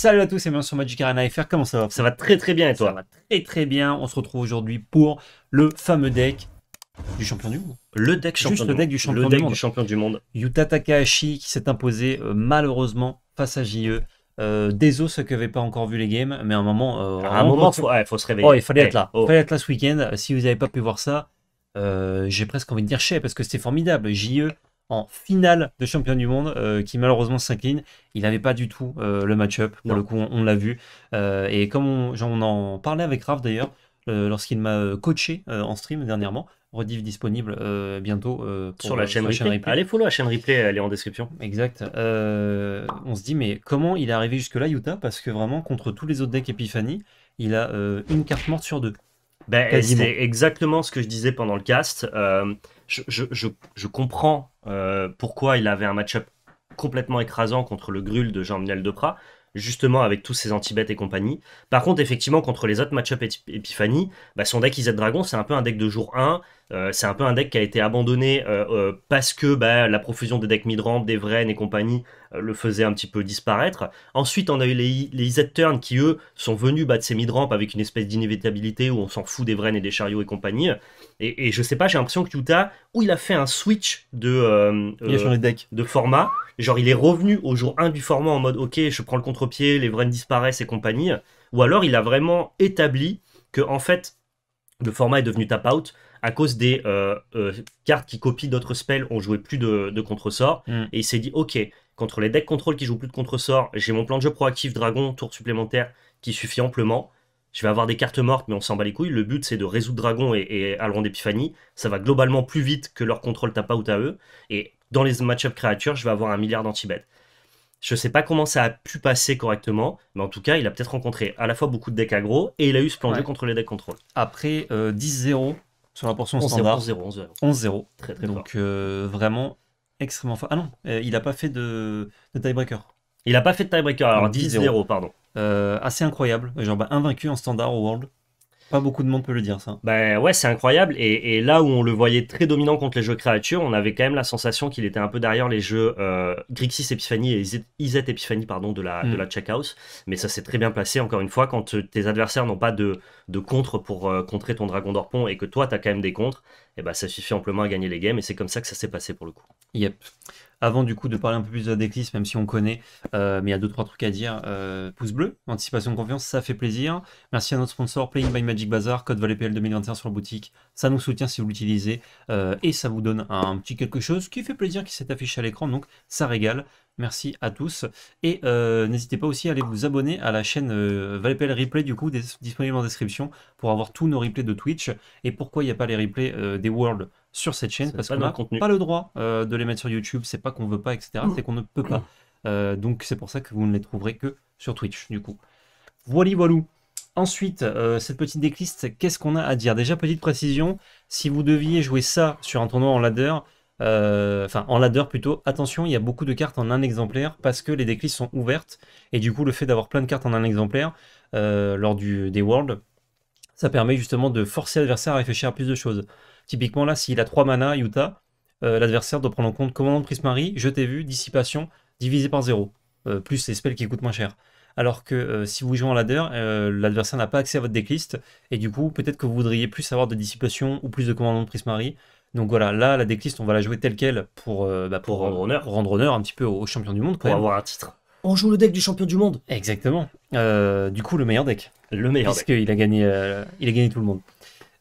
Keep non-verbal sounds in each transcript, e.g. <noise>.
Salut à tous et bien sur Magic Arena FR, comment ça va Ça va très très bien et toi Ça va très très bien, on se retrouve aujourd'hui pour le fameux deck du champion du monde. Le deck champion du monde. champion le deck du, champion du monde. Yuta Takahashi qui s'est imposé euh, malheureusement face à JE. Euh, désolé ceux qui n'avaient pas encore vu les games, mais à un moment... Euh, à un, moment, il faut se réveiller. Oh, il fallait être là. Oh. fallait être là ce week-end. Si vous n'avez pas pu voir ça, j'ai presque envie de dire chez parce que c'était formidable. JE en finale de champion du monde euh, qui malheureusement s'incline. Il n'avait pas du tout euh, le match-up, pour le coup on, l'a vu. Euh, et comme on, en parlait avec Raph d'ailleurs, lorsqu'il m'a coaché en stream dernièrement, rediff disponible bientôt sur la, chaîne, replay. Allez follow la chaîne replay, elle est en description. Exact. on se dit mais comment il est arrivé jusque-là Utah Parce que vraiment contre tous les autres decks Epiphany, il a une carte morte sur deux. Ben, c'est exactement ce que je disais pendant le cast. je, je, je, comprends euh, pourquoi il avait un match-up complètement écrasant contre le Grul de Jean-Miel Deprat, justement avec tous ses anti et compagnie. Par contre, effectivement, contre les autres match-up Epiphany, bah, son deck IZ Dragon, c'est un peu un deck de jour 1, euh, c'est un peu un deck qui a été abandonné euh, euh, parce que bah, la profusion des decks mid-ramp, des Vren et compagnie le faisait un petit peu disparaître. Ensuite, on a eu les, les Z-Turn qui, eux, sont venus battre ces mid-ramp avec une espèce d'inévitabilité où on s'en fout des Vren et des chariots et compagnie. Et, je sais pas, j'ai l'impression que Yuta, où il a fait un switch de, format, genre il est revenu au jour 1 du format en mode ok, je prends le contre-pied, les Vren disparaissent et compagnie. Ou alors il a vraiment établi que, en fait, le format est devenu tap-out à cause des euh, euh, cartes qui copient d'autres spells, on jouait plus de, de sorts mm. Et il s'est dit, ok, contre les decks contrôle qui jouent plus de contresorts, j'ai mon plan de jeu proactif dragon, tour supplémentaire, qui suffit amplement. Je vais avoir des cartes mortes, mais on s'en bat les couilles. Le but, c'est de résoudre Dragon et, et d'Épiphanie. Ça va globalement plus vite que leur contrôle pas ou à eux. Et dans les match-up créatures, je vais avoir un milliard danti Je Je sais pas comment ça a pu passer correctement, mais en tout cas, il a peut-être rencontré à la fois beaucoup de decks aggro et il a eu ce plan de jeu contre les decks contrôle. Après 10-0, euh, sur la portion 11 standard. 11-0. 11-0. Très très Donc euh, vraiment extrêmement fort. Ah non, euh, il n'a pas fait de, de tiebreaker. Il n'a pas fait de tiebreaker, alors 10-0, pardon. Euh, assez incroyable. Genre bah, invaincu en standard au World. Pas beaucoup de monde peut le dire ça. Ben ouais, c'est incroyable. Et, là où on le voyait très dominant contre les jeux créatures, on avait quand même la sensation qu'il était un peu derrière les jeux euh, Grixis Epiphany et Izet Epiphany pardon, de la, de la mm. Mais ça s'est très bien passé, encore une fois, quand euh, tes adversaires n'ont pas de, contre pour euh, contrer ton Dragon d'Orpon et que toi, tu as quand même des contres, et eh ben ça suffit amplement à gagner les games. Et c'est comme ça que ça s'est passé pour le coup. Yep. Avant du coup de parler un peu plus de la decklist, même si on connaît, euh, mais il y a deux trois trucs à dire. Euh, pouce bleu, anticipation confiance, ça fait plaisir. Merci à notre sponsor Playing by Magic Bazaar, code ValetPL 2021 sur la boutique. Ça nous soutient si vous l'utilisez euh, et ça vous donne un petit quelque chose qui fait plaisir, qui s'est affiché à l'écran, donc ça régale. Merci à tous. Et euh, n'hésitez pas aussi à aller vous abonner à la chaîne euh, Replay, du coup, disponible en description, pour avoir tous nos replays de Twitch. Et pourquoi il n'y a pas les replays euh, des Worlds sur cette chaîne Parce qu'on n'a pas le droit euh, de les mettre sur YouTube. C'est pas qu'on veut pas, etc. C'est qu'on ne peut pas. donc c'est pour ça que vous ne les trouverez que sur Twitch, du coup. Voilà, voilou. Ensuite, cette petite décliste, qu'est-ce qu'on a à dire Déjà, petite précision, si vous deviez jouer ça sur un tournoi en ladder, euh, enfin en ladder plutôt, attention, il y a beaucoup de cartes en un exemplaire parce que les decklists sont ouvertes et du coup le fait d'avoir plein de cartes en un exemplaire euh, lors du, des worlds, ça permet justement de forcer l'adversaire à réfléchir à plus de choses. Typiquement là, s'il a 3 mana, Yuta, euh, l'adversaire doit prendre en compte commandant de Prismari, je t'ai vu, dissipation, divisé par 0, plus les spells qui coûtent moins cher. Alors que si vous jouez en ladder, l'adversaire n'a pas accès à votre decklist, et du coup, peut-être que vous voudriez plus avoir de dissipation ou plus de commandant de Prismari, donc voilà, là, la decklist, on va la jouer telle qu'elle pour, euh, bah, pour, euh, rendre, honneur. rendre, honneur. un petit peu aux, champions du monde. Quand pour avoir un titre. On joue le deck du champion du monde. Exactement. Euh, du coup, le meilleur deck. Le meilleur Parce qu'il a, gagné, il a gagné tout le monde.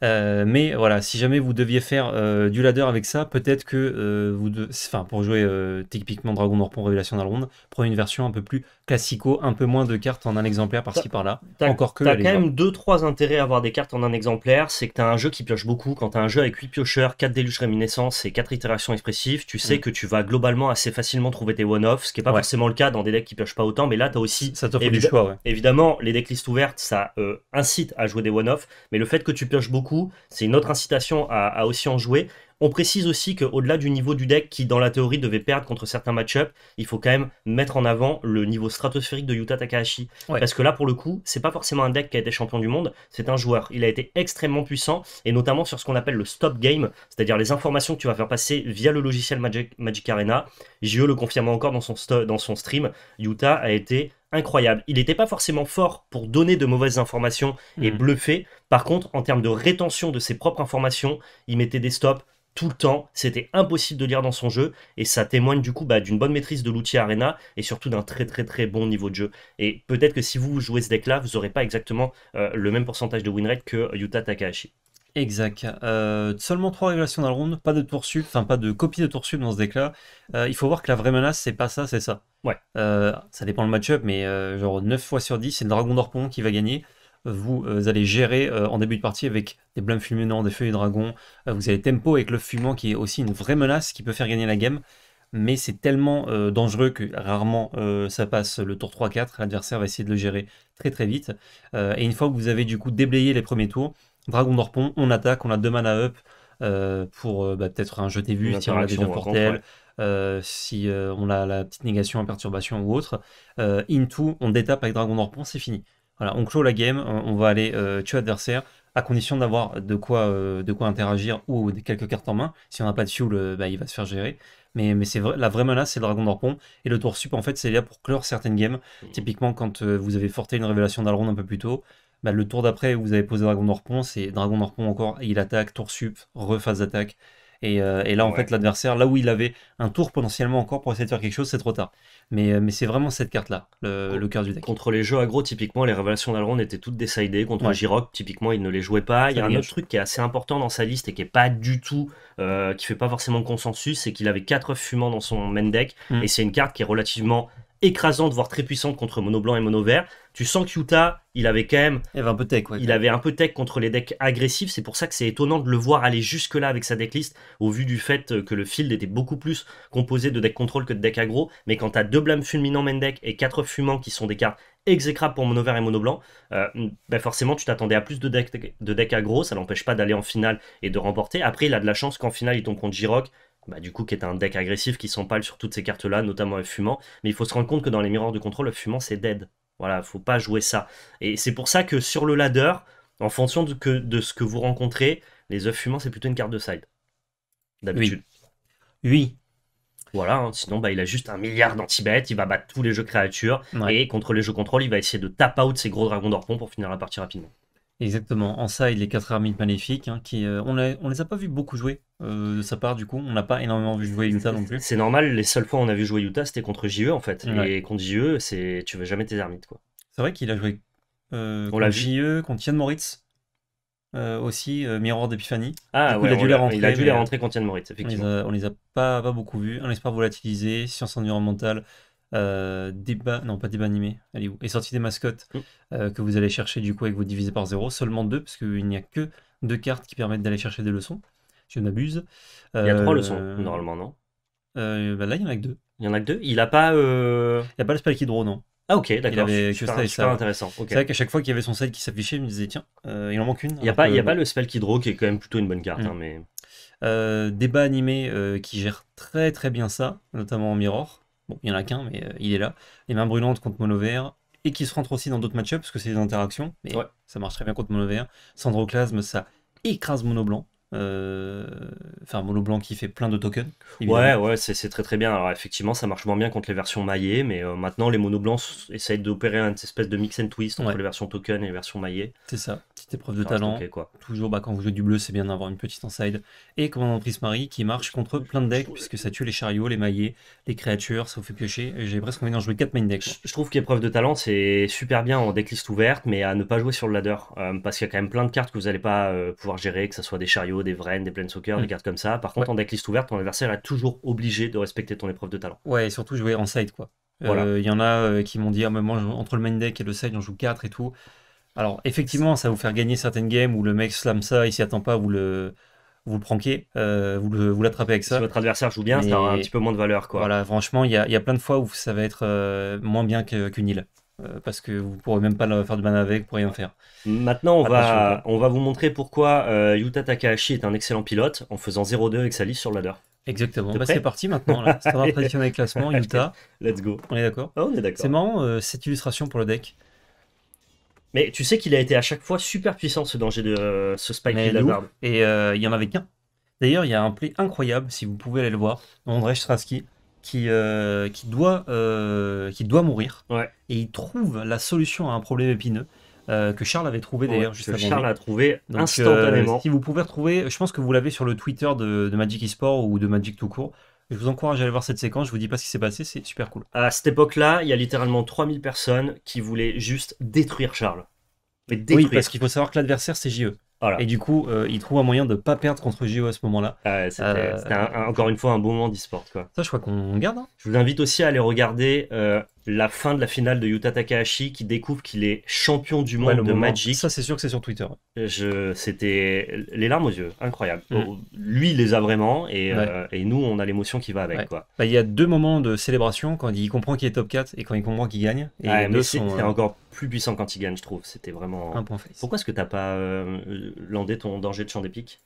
mais voilà, si jamais vous deviez faire du ladder avec ça, peut-être que vous, enfin, pour jouer typiquement Dragon Warpon Révélation dans le monde prenez une version un peu plus classico, un peu moins de cartes en un exemplaire par-ci par-là. Encore que. T'as quand même 2-3 intérêts à avoir des cartes en un exemplaire. C'est que t'as un jeu qui pioche beaucoup. Quand t'as un jeu avec 8 piocheurs, 4 déluges réminiscences et 4 itérations expressives, tu sais mm. que tu vas globalement assez facilement trouver tes one-offs, ce qui n'est pas forcément le cas dans des decks qui piochent pas autant. Mais là, t'as aussi. Ça t'offre du choix, Évidemment, les decklists ouvertes, ça euh, incite à jouer des one-offs. Mais le fait que tu pioches beaucoup, c'est une autre incitation à aussi en jouer. On précise aussi qu'au-delà du niveau du deck qui, dans la théorie, devait perdre contre certains match-ups, il faut quand même mettre en avant le niveau stratosphérique de Yuta Takahashi. Parce que là, pour le coup, c'est pas forcément un deck qui a été champion du monde, c'est un joueur. Il a été extrêmement puissant, et notamment sur ce qu'on appelle le stop game, c'est-à-dire les informations que tu vas faire passer via le logiciel Magic, Arena. JE le confirme encore dans son, stream, Yuta a été incroyable. Il n'était pas forcément fort pour donner de mauvaises informations et hmm. bluffer. Par contre, en termes de rétention de ses propres informations, il mettait des stops tout le temps, c'était impossible de lire dans son jeu, et ça témoigne du coup bah, d'une bonne maîtrise de l'outil Arena, et surtout d'un très très très bon niveau de jeu. Et peut-être que si vous jouez ce deck-là, vous n'aurez pas exactement euh, le même pourcentage de winrate que Yuta Takahashi. Exact. Euh, seulement trois régulations dans le round, pas de poursuite, enfin pas de copie de poursuite dans ce deck-là. Euh, il faut voir que la vraie menace, c'est pas ça, c'est ça. Ouais. ça dépend le match-up, mais genre 9 fois sur 10, c'est le Dragon d'Orpon qui va gagner vous euh, allez gérer euh, en début de partie avec des blâmes fulminants, des feuilles de dragon, euh, vous avez tempo avec le fumant qui est aussi une vraie menace qui peut faire gagner la game, mais c'est tellement dangereux que rarement ça passe le tour 3-4, l'adversaire va essayer de le gérer très très vite, et une fois que vous avez du coup déblayé les premiers tours, dragon d'orpon, on attaque, on a deux mana up pour bah, peut-être un jeté vu, tirer la vision si on a la petite négation, perturbation ou autre. In into, on détape avec Dragon d'Orpon, c'est fini. Voilà, on clôt la game, euh, on va aller euh, tuer adversaire, à condition d'avoir de quoi, euh, de quoi interagir ou quelques cartes en main. Si on n'a pas de fuel, bah, il va se faire gérer. Mais, mais c'est la vraie menace, c'est le Dragon d'Orpon. Et le tour sup, en fait, c'est là pour clore certaines games. Mmh. Typiquement, quand vous avez forté une révélation d'Alrond un peu plus tôt, bah, le tour d'après, vous avez posé Dragon d'Orpon, c'est Dragon d'Orpon encore, il attaque, tour sup, refase d'attaque. Euh, et, là, en fait, l'adversaire, là où il avait un tour potentiellement encore pour essayer de faire quelque chose, c'est trop tard. Mais, euh, mais c'est vraiment cette carte-là, le, cœur du deck. Contre les jeux agro typiquement, les révélations d'Alrond étaient toutes décidées. Contre un Giroc, typiquement, il ne les jouait pas. il y a un autre truc qui est assez important dans sa liste et qui est pas du tout, euh, qui fait pas forcément consensus, c'est qu'il avait quatre fumants dans son main deck. Mm. Et c'est une carte qui est relativement écrasante, voire très puissante contre mono blanc et mono vert. Tu sens que Yuta il avait quand même. Il avait un peu tech, Il avait un peu tech contre les decks agressifs. C'est pour ça que c'est étonnant de le voir aller jusque-là avec sa decklist, au vu du fait euh, que le field était beaucoup plus composé de deck contrôle que de deck aggro. Mais quand t'as deux blâmes fulminants main deck et quatre fumants qui sont des cartes exécrables pour mono vert et mono blanc, euh, mm, ben forcément tu t'attendais à plus de deck, de deck aggro. Ça l'empêche pas d'aller en finale et de remporter. Après, il a de la chance qu'en finale il tombe contre Jirok bah, du coup, qui est un deck agressif qui s'empale sur toutes ces cartes-là, notamment le fumant. Mais il faut se rendre compte que dans les miroirs de contrôle, le fumant, c'est dead. Voilà, faut pas jouer ça. Et c'est pour ça que sur le ladder, en fonction de, ce que vous rencontrez, les œufs fumants, c'est plutôt une carte de side. D'habitude. Oui. Voilà, hein, sinon bah, il a juste un milliard d'anti-bêtes, il va battre tous les jeux créatures, et contre les jeux contrôle, il va essayer de tap out ses gros dragons d'orpon pour finir la partie rapidement. Exactement. En ça, il les quatre armes maléfiques, hein, qui, euh, on, les a pas vu beaucoup jouer euh, de sa part, du coup. On n'a pas énormément vu jouer Utah non plus. C'est normal, les seules fois où on a vu jouer Utah, c'était contre JE en fait. Et contre JE, c'est... tu veux jamais tes ermites, quoi. C'est vrai qu'il a joué euh, contre l'a JE, contre Yann Moritz, aussi, Mirror d'Epiphanie. Ah, coup, il a dû les rentrer. contre Yann Moritz, effectivement. On les a, pas, pas beaucoup vus. Un espoir volatilisé, science environnementale, euh, débat, non pas débat animé, elle est où Et sortie des mascottes mm. euh, que vous allez chercher du coup et que vous divisez par 0 seulement deux, parce qu'il n'y a que deux cartes qui permettent d'aller chercher des leçons, je m'abuse il y a trois euh, leçons, normalement, non bah Là, il y en a que deux. Il y en a que deux Il pas... Il n'y a pas le spell qui draw, non. Ah ok, d'accord. Il intéressant. C'est vrai qu'à chaque fois qu'il y avait son set qui s'affichait, il me disait tiens, il en manque une. Il n'y a, pas, il y a pas le spell qui draw qui est quand même plutôt une bonne carte. Mm. Hein, mais... débat animé qui gère très très bien ça, notamment en mirror. Bon, il n'y en a qu'un, mais euh, il est là. Les mains brûlantes contre Monovert. Et qui se rentre aussi dans d'autres match-ups parce que c'est des interactions. Mais ouais. ça marche très bien contre Monovert. vert. Sandroclasme, ça écrase Monoblanc. Euh, enfin, Mono Blanc qui fait plein de tokens. Ouais, ouais, c'est très très bien. Alors, effectivement, ça marche moins bien contre les versions maillées, mais euh, maintenant, les monoblancs Blancs essayent d'opérer une espèce de mix and twist entre les versions tokens et les versions maillées. C'est ça, petite épreuve de talent. Toujours, bah, quand vous jouez du bleu, c'est bien d'avoir une petite inside. Et Commandant Prismari qui marche contre plein de decks, puisque ça tue les chariots, les maillets, les créatures, ça vous fait piocher. J'ai presque envie d'en jouer 4 main decks. Je trouve qu'épreuve de talent, c'est super bien en decklist ouverte, mais à ne pas jouer sur le ladder, euh, parce qu'il y a quand même plein de cartes que vous n'allez pas pouvoir gérer, que ce soit des chariots des Vren, des pleins soccer, des hmm. cartes comme ça. Par contre, ouais. en decklist ouverte, ton adversaire est toujours obligé de respecter ton épreuve de talent. Ouais, et surtout jouer en side, quoi. Euh, il y en a euh, qui m'ont dit, ah, entre le main deck et le side, on joue 4 et tout. Alors, effectivement, ça va vous faire gagner certaines games où le mec slam ça, il s'y attend pas, vous le, vous le euh, vous, l'attrapez avec ça. Si votre adversaire joue bien, c'est ça un petit peu moins de valeur. Quoi. Voilà, franchement, il y a, plein de fois où ça va être moins bien qu'une île. Euh, parce que vous ne pourrez même pas faire de ban avec pour rien faire. Maintenant, on, va, on va vous montrer pourquoi euh, Yuta Takahashi est un excellent pilote en faisant 0-2 avec sa liste sur le ladder. Exactement. Bah, c'est parti maintenant. Là. <laughs> traditionnel classement. Yuta. <laughs> Let's go. On est d'accord ah, On est d'accord. C'est marrant euh, cette illustration pour le deck. Mais tu sais qu'il a été à chaque fois super puissant ce danger de ce Spike de la Et il y en avait qu'un. D'ailleurs, il y a un play incroyable, si vous pouvez aller le voir, André Straski qui, euh, qui, doit, euh, qui doit mourir. Et il trouve la solution à un problème épineux. Euh, que Charles avait trouvé d'ailleurs Charles a trouvé instantanément. si vous pouvez retrouver, je pense que vous l'avez sur le Twitter de, Magic Esport ou de Magic tout court. Je vous encourage à aller voir cette séquence, je vous dis pas ce qui s'est passé, c'est super cool. À cette époque-là, il y a littéralement 3000 personnes qui voulaient juste détruire Charles. Oui, parce qu'il faut savoir que l'adversaire, c'est JE. Et du coup, euh, il trouve un moyen de ne pas perdre contre JO à ce moment-là. Ah c'était euh, encore une fois un bon moment d'e-sport. Ça, je crois qu'on garde. Hein. Je vous invite aussi à aller regarder euh, la fin de la finale de Yuta Takahashi qui découvre qu'il est champion du monde de Magic. Ça, c'est sûr que c'est sur Twitter. Je, c'était les larmes aux yeux, incroyable. Mm. Oh, lui, il les a vraiment et, euh, et nous, on a l'émotion qui va avec. Quoi. Bah, il y a deux moments de célébration quand il comprend qu'il est top 4 et quand il comprend qu'il gagne. mais c'est euh, encore plus puissant quand il gagne, je trouve. C'était vraiment. Un point face. Pourquoi est-ce que t'as pas euh, landé ton danger de champ des pics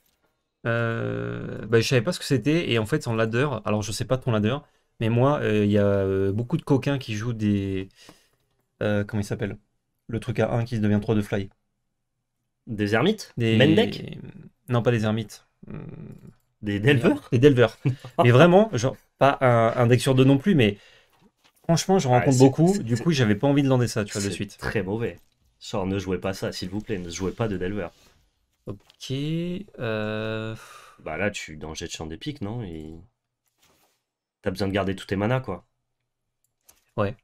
euh, bah, je savais pas ce que c'était et en fait son ladder, alors je sais pas ton ladder, mais moi, euh, il y a euh, beaucoup de coquins qui jouent des. Euh, comment il s'appelle Le truc à 1 qui devient 3 de fly. Des ermites Des Mendek Non, pas des ermites. Des Delvers Des Delvers. <laughs> mais vraiment, genre, pas un, deck sur deux non plus, mais franchement, je rencontre beaucoup. Du coup, j'avais pas envie de lander ça, tu vois, de suite. Très mauvais. Genre, ne jouez pas ça, s'il vous plaît, ne jouez pas de Delvers. Ok. Bah là, tu dans jet de champ des piques, non t'as besoin de garder tous tes manas, quoi. Ouais.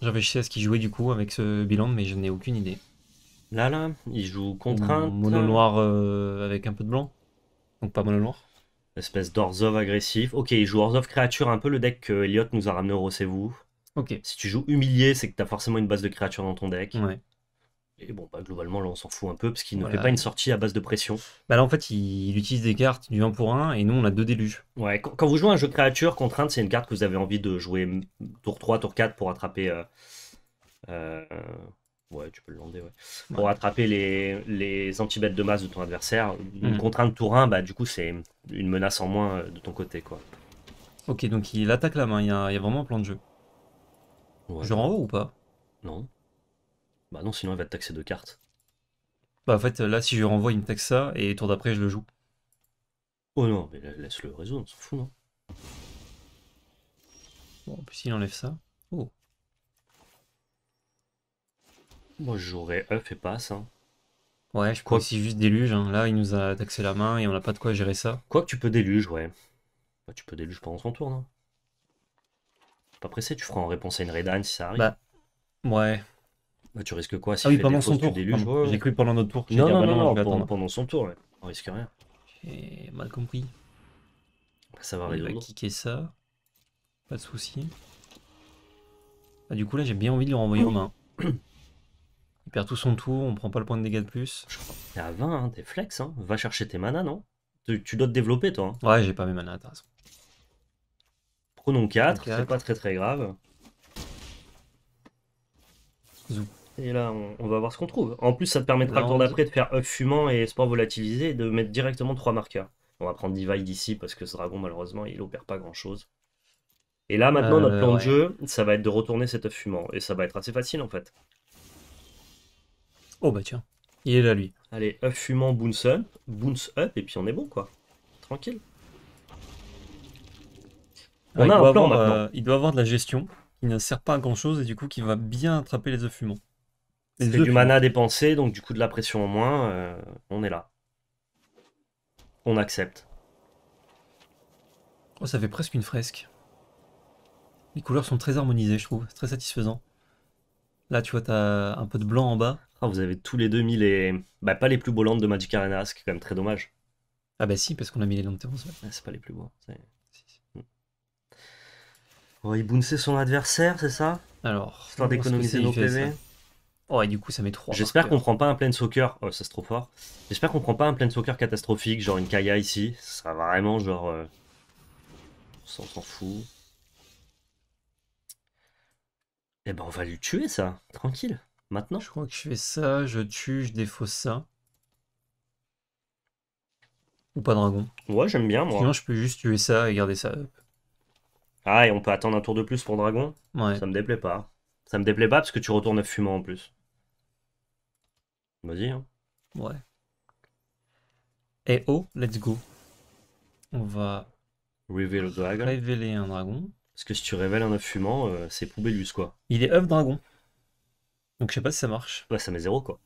J'avais réfléchissais à ce qu'il jouait du coup avec ce bilan, mais je n'ai aucune idée. Là, là, il joue contrainte. Mono noir euh, avec un peu de blanc. Donc pas mono noir. Espèce d'Orzov agressif. Ok, il joue Orzov créature, un peu le deck que Elliot nous a ramené au Rossez-vous. Ok. Si tu joues humilié, c'est que t'as forcément une base de créature dans ton deck. Ouais. Et bon, bah, globalement, là, on s'en fout un peu parce qu'il ne fait pas une sortie à base de pression. Bah là, en fait, il, utilise des cartes du 1 pour 1 et nous, on a deux déluges. Ouais, quand, vous jouez un jeu créature, contrainte, c'est une carte que vous avez envie de jouer tour 3, tour 4 pour attraper. Euh, euh, ouais, tu peux le lander, ouais. Pour attraper les, les anti de masse de ton adversaire. Une hmm. contrainte tour 1, bah, du coup, c'est une menace en moins euh, de ton côté, quoi. Ok, donc il attaque la main, il y a, vraiment un plan de jeu. Je renvoie ou pas Non. Bah non, sinon il va te taxer de cartes. Bah en fait, là, si je renvoie, il me taxe ça, et tour d'après, je le joue. Oh non, mais laisse-le réseau on s'en fout, non Bon, en plus, il enlève ça. Oh Moi, j'aurais œuf et passe, hein. Ouais, je crois que c'est juste déluge. Hein. Là, il nous a taxé la main et on n'a pas de quoi gérer ça. Quoi que tu peux déluge, ouais. Bah, tu peux déluge pendant son tour, non Pas pressé, tu feras en réponse à une redan, si ça arrive. Bah, ouais. Bah, tu risques quoi si ah oui, pendant son tour. J'ai cru pendant notre tour. Non, non, non, pendant, son tour, on risque rien. J'ai mal compris. Bah, ça va résoudre. Il va kicker ça. Pas de souci. Ah, du coup, là, j'ai bien envie de lui renvoyer en main. <coughs> Il perd tout son tour, on prend pas le point de dégâts de plus. T'es à 20, hein, t'es flex, hein. va chercher tes manas, non tu, dois te développer, toi. Hein. Ouais, j'ai pas mes manas, t'as Prenons 4, c'est pas très très grave. Zouk. Et là, on, va voir ce qu'on trouve. En plus, ça te permettra le tour d'après de faire œuf fumant et espoir volatilisé et de mettre directement trois marqueurs. On va prendre Divide ici parce que ce dragon, malheureusement, il opère pas grand chose. Et là, maintenant, euh, notre plan de jeu, ça va être de retourner cet œuf fumant. Et ça va être assez facile en fait. Oh bah tiens, il est là lui. Allez, œuf fumant, bounce up, up, et puis on est bon quoi. Tranquille. Ah, on a un plan maintenant. Euh, il doit avoir de la gestion, Il ne sert pas à grand chose et du coup qui va bien attraper les œufs fumants. C'est du mana dépensé, donc du coup de la pression en moins, euh, on est là. On accepte. Oh, ça fait presque une fresque. Les couleurs sont très harmonisées, je trouve. C'est très satisfaisant. Là, tu vois, t'as un peu de blanc en bas. Ah, vous avez tous les deux mis les. Bah, pas les plus beaux landes de Magic Arena, ce quand même très dommage. Ah, bah si, parce qu'on a mis les landes de c'est pas les plus beaux. Mm. Oh, il son adversaire, c'est ça Alors. Histoire d'économiser nos PV. Oh, et du coup, ça met 3. J'espère qu'on prend pas un plein soccer. Oh, ça c'est trop fort. J'espère qu'on prend pas un plein soccer catastrophique, genre une Kaya ici. Ça va vraiment, genre. Euh, on s'en fout. Et eh ben, on va lui tuer ça. Tranquille. Maintenant. Je crois que je fais ça, je tue, je défausse ça. Ou pas dragon. Ouais, j'aime bien, moi. Sinon, je peux juste tuer ça et garder ça. Ah, et on peut attendre un tour de plus pour dragon Ouais. Ça me déplaît pas. Ça me déplaît pas parce que tu retournes fumant en plus. Vas-y. Hein. Ouais. Et eh oh, let's go. On va révéler un dragon. Parce que si tu révèles un œuf fumant, euh, c'est pour Poubellus quoi. Il est œuf dragon. Donc je sais pas si ça marche. Ouais, ça met zéro quoi.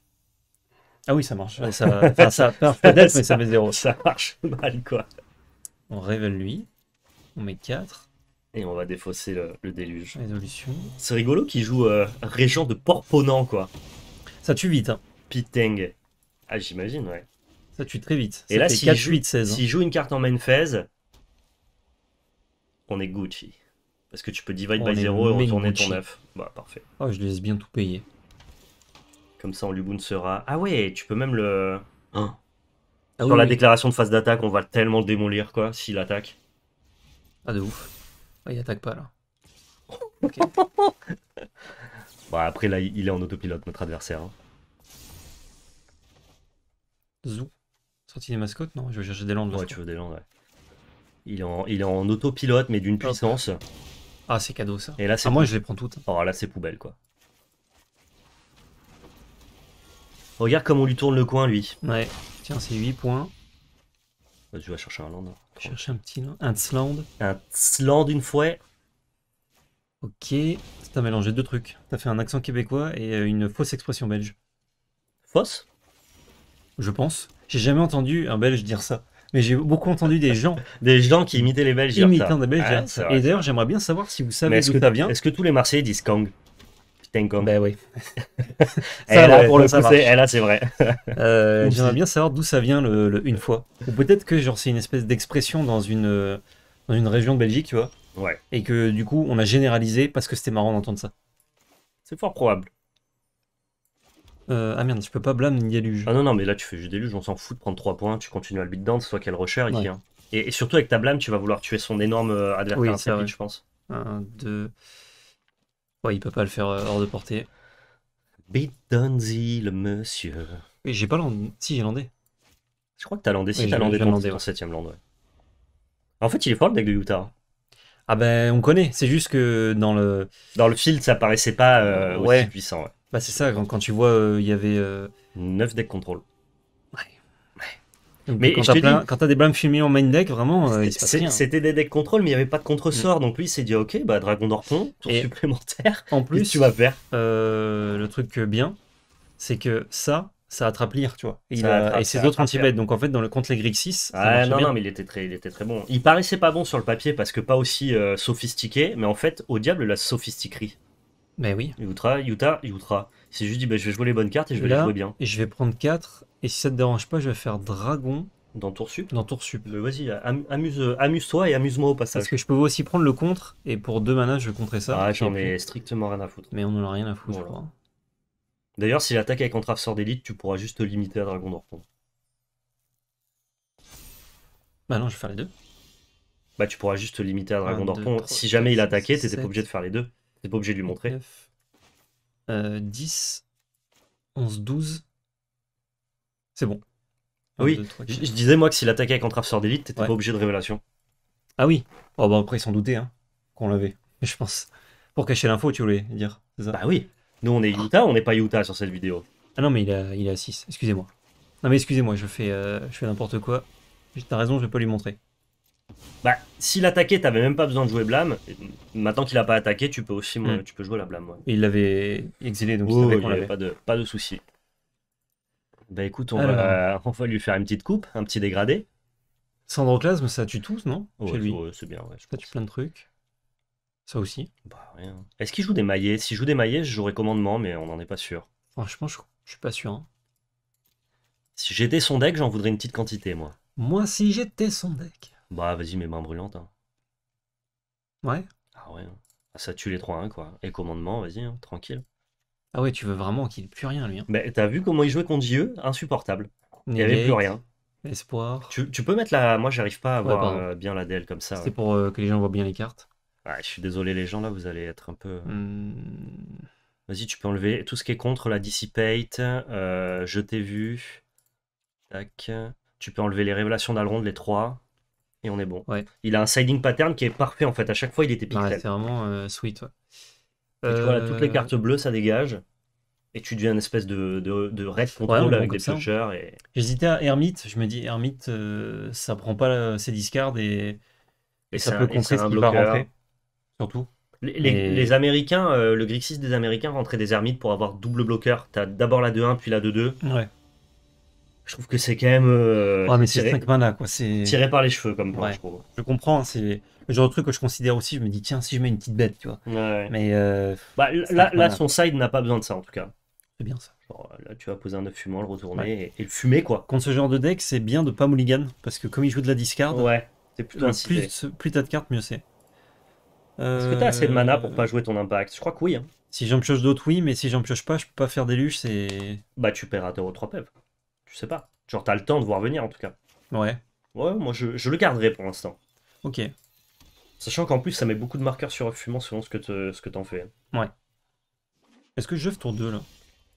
Ah oui, ça marche. ça, enfin, ça marche <laughs> mais ça met zéro. <laughs> Ça marche mal quoi. On révèle lui. On met 4. Et on va défausser le, déluge. Résolution. C'est rigolo qu'il joue euh, régent de Porponant quoi. Ça tue vite. Hein tang Ah, j'imagine, ouais. Ça tue très vite. Et là, si joue, 8, hein. joue une carte en main phase, on est Gucci. Parce que tu peux divide by 0 et retourner ton 9. Bah, parfait. Oh, je laisse bien tout payer. Comme ça, on Lubun sera. Ah ouais, tu peux même le. Hein. Ah Dans la déclaration de phase d'attaque, on va tellement le démolir, quoi, s'il attaque. Ah, de ouf. Ah, il attaque pas, là. <laughs> Bah, après, là, il est en autopilote, notre adversaire. Hein. Zou. Sorti des mascottes, non Je vais chercher des landes. ouais, tu veux des landes, ouais. Il est en, il est en autopilote, mais d'une puissance. Ah, c'est cadeau ça. Et là, c'est ah, moi, je les prends toutes. Oh, là, c'est poubelle, quoi. Regarde comme on lui tourne le coin, lui. Ouais. Tiens, c'est 8 points. vas bah, tu vas chercher un land. Hein. Chercher un petit land. Un tsland. Un tsland, une fois. Ok. T'as mélangé deux trucs. T'as fait un accent québécois et euh, une fausse expression belge. Fausse je pense. J'ai jamais entendu un Belge dire ça. Mais j'ai beaucoup entendu des gens. <laughs> des gens qui imitaient les Belges. Imitaient des Belges. et d'ailleurs, j'aimerais bien savoir si vous savez d'où ça vient. Est-ce que tous les Marseillais disent Kang Putain, Kang. Ben oui. <laughs> ça, eh, là, pour le coup, c'est eh, vrai. <laughs> Euh, j'aimerais bien savoir d'où ça vient le, une fois. Ou peut-être que c'est une espèce d'expression dans une, euh, dans une région de Belgique, tu vois. Ouais. Et que du coup, on a généralisé parce que c'était marrant d'entendre ça. C'est fort probable. Euh, ah merde, tu peux pas blâmer ni déluge. Ah non, non, mais là tu fais juste déluge, on s'en fout de prendre 3 points, tu continues à le beatdown, soit qu'elle recherche ici. Hein. et, et, surtout avec ta blâme, tu vas vouloir tuer son énorme euh, adversaire oui, je pense. 1, 2. Ouais, il peut pas le faire euh, hors de portée. Beatdown-y le monsieur. j'ai pas landé. Si, j'ai landé. Je crois que t'as landé. Si, t'as landé, landé 7 En fait, il est fort le deck de Utah. Ah ben, on connaît. C'est juste que dans le. Dans le field, ça paraissait pas aussi puissant, ouais. Bah, c'est ça, quand, tu vois, euh, il y avait... 9 euh, decks contrôle. mais quand t'as des blames fumées en main deck, vraiment, euh, C'était des decks contrôle, mais il n'y avait pas de contre-sort. Mm. Donc lui, il s'est dit, ok, bah Dragon Dorfond, tour supplémentaire. En plus, tu vas faire. le truc bien, c'est que ça, ça attrape l'IR, tu vois. Et, il ses autres anti Donc en fait, dans le contre les Grixis. 6. Ah, non, non, mais il était, très, il était très bon. Il paraissait pas bon sur le papier parce que pas aussi sophistiqué, mais en fait, au diable, la sophistiquerie. Mais bah oui. Yutra, Yuta, Yutra. C'est juste dit, bah, je vais jouer les bonnes cartes et je vais les jouer bien. Et je vais prendre 4. Et si ça te dérange pas, je vais faire dragon. Dans tour sup Dans tour sup. Vas-y, amuse, toi et amuse-moi au passage. Parce que je peux aussi prendre le contre, et pour deux manas, je vais contrer ça. Ah, j'en ai strictement rien à foutre. Mais on n'en a rien à foutre, D'ailleurs, si l'attaque avec entrave sort d'élite, tu pourras juste te limiter à Dragon Dorpont. Bah non, je vais faire les deux. Bah tu pourras juste te limiter à Dragon Dorpont. Si jamais il attaquait, t'étais pas obligé de faire les deux pas obligé de lui montrer. 10, 11, 12. C'est bon. oui, je, disais moi que s'il attaquait avec Entrave d'élite, t'étais pas obligé de révélation. Ah oui Oh bah après ils s'en doutaient hein, qu'on l'avait, je pense. Pour cacher l'info, tu voulais dire, Bah oui Nous on est Utah, on n'est pas Utah sur cette vidéo. Ah non mais il a, il 6, excusez-moi. Non mais excusez-moi, je fais, euh, je fais n'importe quoi. T'as raison, je vais pas lui montrer. Bah, s'il attaquait, t'avais même pas besoin de jouer Blâme. Maintenant qu'il a pas attaqué, tu peux aussi hmm. tu peux jouer la Blâme. il l'avait exilé, donc oh, il Pas de, pas de souci. Bah écoute, euh, on, va, lui faire une petite coupe, un petit dégradé. Sandroclasme, ça tue tous, non c'est bien, ouais. ça tue plein de trucs. Ça aussi Bah rien. Est-ce qu'il joue des maillets S'il joue des maillets, je jouerais commandement, mais on n'en est pas sûr. Franchement, je, je suis pas sûr. Hein. Si j'étais son deck, j'en voudrais une petite quantité, moi. Moi, si j'étais son deck. Bah, vas-y, mes mains brûlantes. Hein. Ouais. Ah ouais. Hein. Ah, ça tue les trois 1 quoi. Et commandement, vas-y, hein, tranquille. Ah ouais, tu veux vraiment qu'il ait plus rien, lui. hein. Mais t'as vu comment il jouait contre Dieu Insupportable. Il n'y avait plus rien. Espoir. Tu, peux mettre la. Moi, j'arrive pas à voir euh, bien la DL comme ça. C'est pour euh, que les gens voient bien les cartes. Ouais, je suis désolé, les gens, là, vous allez être un peu. Euh, hmm. Vas-y, tu peux enlever tout ce qui est contre la Dissipate. je t'ai vu. Tac. Tu peux enlever les révélations d'Alrond, les trois et on est bon. Il a un siding pattern qui est parfait en fait. À chaque fois, il était pixel. c'est vraiment euh, sweet. Tu toutes les euh, cartes bleues, ça dégage. Et tu deviens une espèce de, de, de red avec des hein. punchers. Et... J'hésitais à Hermite. Je me dis, Hermite, euh, ça prend pas ses discards et, ça peut contrer ce qui va rentrer. Surtout. Les, Américains, le Grixis des Américains rentrait des Hermites pour avoir double bloqueur. T'as d'abord la 2-1 puis la 2-2. Ouais je trouve que c'est quand même euh, ouais, mais tiré, mana, quoi, tiré par les cheveux comme point, je trouve. Je comprends, c'est le genre de truc que je considère aussi. Je me dis tiens, si je mets une petite bête, tu vois. mais euh, bah, là, son side n'a pas besoin de ça en tout cas. C'est bien ça. Genre là, tu vas poser un œuf fumant, le retourner et, le fumer quoi. Contre ce genre de deck, c'est bien de pas mulligan parce que comme il joue de la discard, ouais, c'est euh, plus, plus t'as de cartes, mieux c'est. Est-ce que t'as assez de mana pour pas jouer ton impact Je crois que oui. Hein. Si j'en pioche d'autres, oui, mais si j'en pioche pas, je peux pas faire des c'est. Bah, tu ou 3 pev. Je sais pas. Genre, t'as le temps de voir venir en tout cas. Ouais. Ouais, moi je, le garderai pour l'instant. Ok. Sachant qu'en plus, ça met beaucoup de marqueurs sur fumant selon ce que t'en fais. Ouais. Est-ce que je veux tour 2 là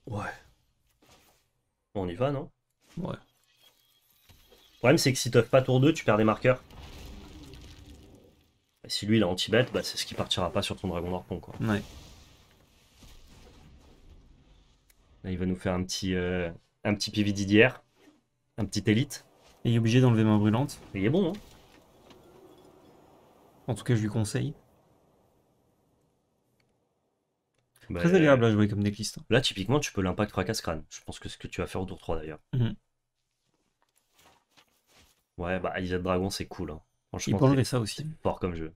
Ouais. On y va, non Ouais. Le problème, c'est que si t'offres pas tour 2, tu perds des marqueurs. si lui il est anti bête bah, c'est ce qui partira pas sur ton dragon pont, quoi. Ouais. Là, il va nous faire un petit, euh, un petit PVD d'hier, un petit élite. Et il est obligé d'enlever main brûlante. Mais il est bon, hein En tout cas, je lui conseille. Bah, Très agréable à jouer comme decklist. Hein. Là, typiquement, tu peux l'impact fracasse crâne. Je pense que ce que tu vas faire au tour 3 d'ailleurs. Mhm. Ouais, bah, Alisa Dragon, c'est cool. Hein. Franchement, il peut enlever ça aussi. Fort comme jeu.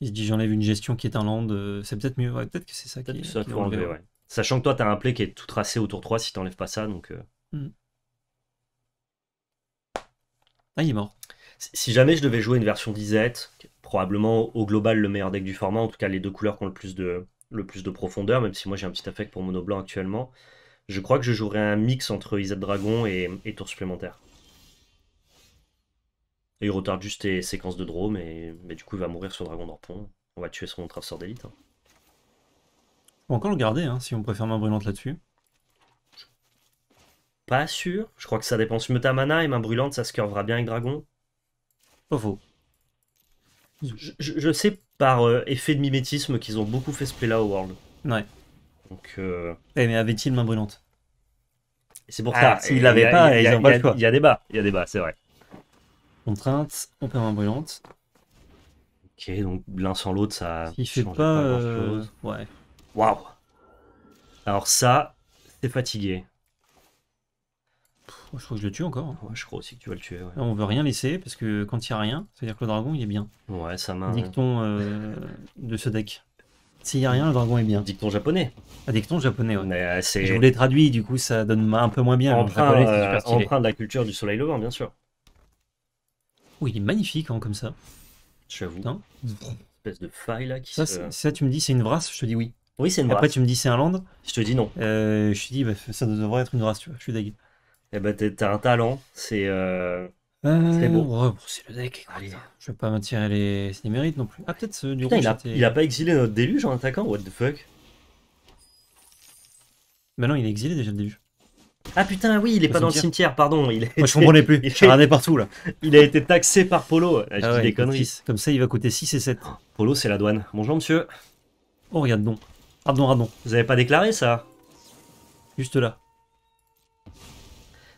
Il se dit, j'enlève une gestion qui est un land. Euh, c'est peut-être mieux. Ouais, peut-être que c'est ça qui. ça enlever, Sachant que toi, t'as un play qui est tout tracé autour 3 si t'enlèves pas ça. Donc, euh. hmm. Ah, il est mort. Si jamais je devais jouer une version d'Izet, probablement au global le meilleur deck du format, en tout cas les deux couleurs qui ont le plus de, le plus de profondeur, même si moi j'ai un petit affect pour mono blanc actuellement, je crois que je jouerais un mix entre Izet Dragon et, et, tour supplémentaire. Et il retarde juste tes séquences de draw, mais, mais du coup il va mourir sur Dragon Dorpon. On va tuer son Traverseur d'élite. Hein peut encore le garder, hein, si on préfère main brûlante là-dessus. Pas sûr. Je crois que ça dépense une mana et main brûlante, ça se curvera bien avec dragon. Pas faux. Je, sais par euh, effet de mimétisme qu'ils ont beaucoup fait ce play-là au World. Ouais. Donc. Euh... Eh, mais avait-il main brûlante C'est pour ça. Ah, S'il l'avait pas, Il y a débat, il y a débat, c'est vrai. Contrainte, on perd main brûlante. Ok, donc l'un sans l'autre, ça. Il fait pas. Euh, ouais. Waouh Alors ça, c'est fatigué. je crois que je le tue encore. Hein. je crois aussi que tu vas le tuer. ouais. On veut rien laisser parce que quand il n'y a rien, cest à dire que le dragon il est bien. Ouais, ça m'a. Dicton euh, de ce deck. S'il n'y a rien, le dragon est bien. Dicton japonais. Ah, dicton japonais, ouais. Euh, je vous l'ai traduit, du coup ça donne un peu moins bien. emprunt, euh, de la culture du soleil levant, bien sûr. Oui, il est magnifique hein, comme ça. J'avoue. Une Espèce de faille là qui Ça, ça, tu me dis c'est une vrasse, je te dis oui. Après, tu me dis c'est un land. Je te dis non. Euh, je te dis, bah, ça devrait être une race, tu vois. Je suis d'accord. Eh bah t'as un talent. C'est. Euh... euh c'est bon. c'est le deck. je vais pas m'attirer les... les mérites non plus. Ah, peut-être euh, du Putain, Il a, pas exilé notre déluge en attaquant What the fuck Bah non, il est exilé déjà le déluge. Ah putain, oui, il est pas dans le cimetière, pardon. Il Moi, je je comprenais plus. <laughs> Il est partout là. <laughs> il a été taxé par Polo. Ah, je ah dis des conneries. Comme ça, il va coûter 6 et 7. Polo, c'est la douane. Bonjour, monsieur. Oh, regarde donc. Ah Pardon, pardon. Vous avez pas déclaré ça Juste là.